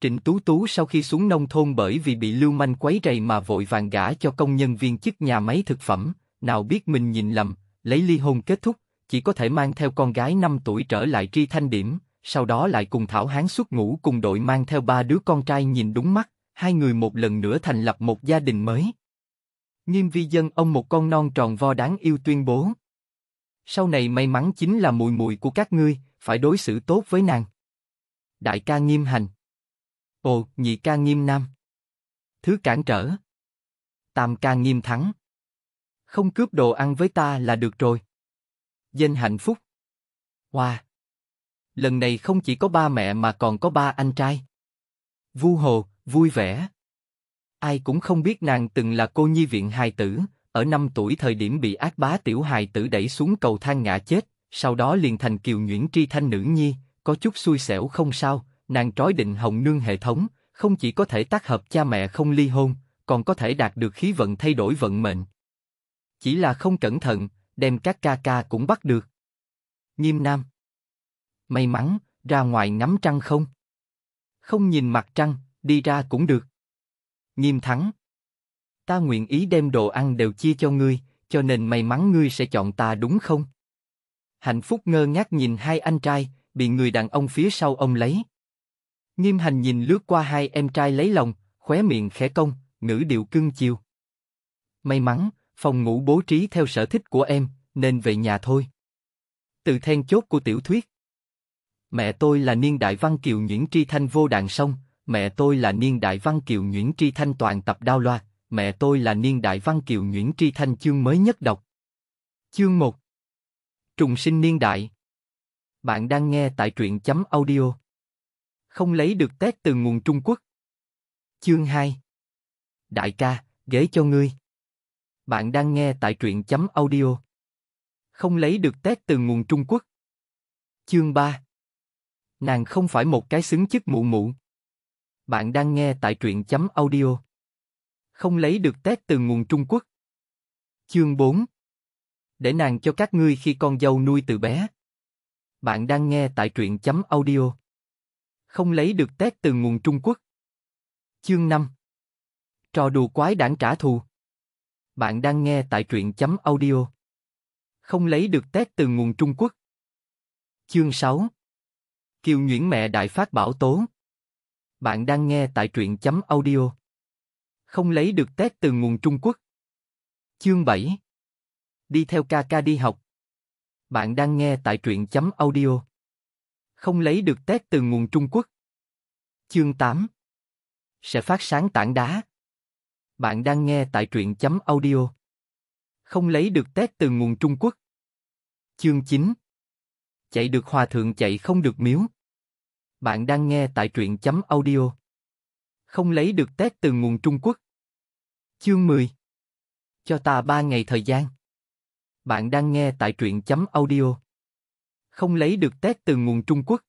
Trịnh Tú Tú sau khi xuống nông thôn bởi vì bị lưu manh quấy rầy mà vội vàng gả cho công nhân viên chức nhà máy thực phẩm, nào biết mình nhìn lầm, lấy ly hôn kết thúc, chỉ có thể mang theo con gái 5 tuổi trở lại tri thanh điểm, sau đó lại cùng Thảo Hán xuất ngũ cùng đội mang theo ba đứa con trai nhìn đúng mắt, hai người một lần nữa thành lập một gia đình mới. Nghiêm vi dân ông một con non tròn vo đáng yêu tuyên bố. Sau này may mắn chính là mùi mùi của các ngươi, phải đối xử tốt với nàng. Đại ca nghiêm hành. Ồ, nhị ca nghiêm nam. Thứ cản trở. Tam ca nghiêm thắng. Không cướp đồ ăn với ta là được rồi. Danh hạnh phúc. Hoa. Wow. Lần này không chỉ có ba mẹ mà còn có ba anh trai. Vu hồ, vui vẻ. Ai cũng không biết nàng từng là cô nhi viện hài tử, ở năm tuổi thời điểm bị ác bá tiểu hài tử đẩy xuống cầu thang ngã chết, sau đó liền thành kiều nhuyễn tri thanh nữ nhi, có chút xui xẻo không sao, nàng trói định hồng nương hệ thống, không chỉ có thể tác hợp cha mẹ không ly hôn, còn có thể đạt được khí vận thay đổi vận mệnh. Chỉ là không cẩn thận, đem các ca ca cũng bắt được. Nghiêm Nam May mắn, ra ngoài ngắm trăng không? Không nhìn mặt trăng, đi ra cũng được. Nghiêm Thắng Ta nguyện ý đem đồ ăn đều chia cho ngươi, cho nên may mắn ngươi sẽ chọn ta đúng không? Hạnh phúc ngơ ngác nhìn hai anh trai, bị người đàn ông phía sau ông lấy. Nghiêm hành nhìn lướt qua hai em trai lấy lòng, khóe miệng khẽ cong, ngữ điệu cưng chiều. May mắn, phòng ngủ bố trí theo sở thích của em, nên về nhà thôi. Từ then chốt của tiểu thuyết. Mẹ tôi là niên đại văn kiều nhuyễn Tri Thanh vô đàn sông, mẹ tôi là niên đại văn kiều nhuyễn Tri Thanh toàn tập đao loa, mẹ tôi là niên đại văn kiều nhuyễn Tri Thanh chương mới nhất đọc. Chương 1 Trùng sinh niên đại Bạn đang nghe tại truyện chấm audio không lấy được tét từ nguồn Trung Quốc. Chương 2 Đại ca, ghế cho ngươi. Bạn đang nghe tại truyện chấm audio. Không lấy được tét từ nguồn Trung Quốc. Chương 3 Nàng không phải một cái xứng chức mụ mụ. Bạn đang nghe tại truyện chấm audio. Không lấy được tét từ nguồn Trung Quốc. Chương 4 Để nàng cho các ngươi khi con dâu nuôi từ bé. Bạn đang nghe tại truyện chấm audio không lấy được tét từ nguồn Trung Quốc. Chương 5 Trò đùa quái đảng trả thù Bạn đang nghe tại truyện chấm audio. Không lấy được tét từ nguồn Trung Quốc. Chương 6 Kiều Nhuyễn mẹ đại phát bảo tố. Bạn đang nghe tại truyện chấm audio. Không lấy được tét từ nguồn Trung Quốc. Chương 7 Đi theo ca ca đi học. Bạn đang nghe tại truyện chấm audio không lấy được tét từ nguồn Trung Quốc. Chương 8 Sẽ phát sáng tảng đá Bạn đang nghe tại truyện chấm audio Không lấy được tét từ nguồn Trung Quốc Chương 9 Chạy được hòa thượng chạy không được miếu Bạn đang nghe tại truyện chấm audio Không lấy được tét từ nguồn Trung Quốc Chương 10 Cho ta ba ngày thời gian Bạn đang nghe tại truyện chấm audio không lấy được test từ nguồn Trung Quốc.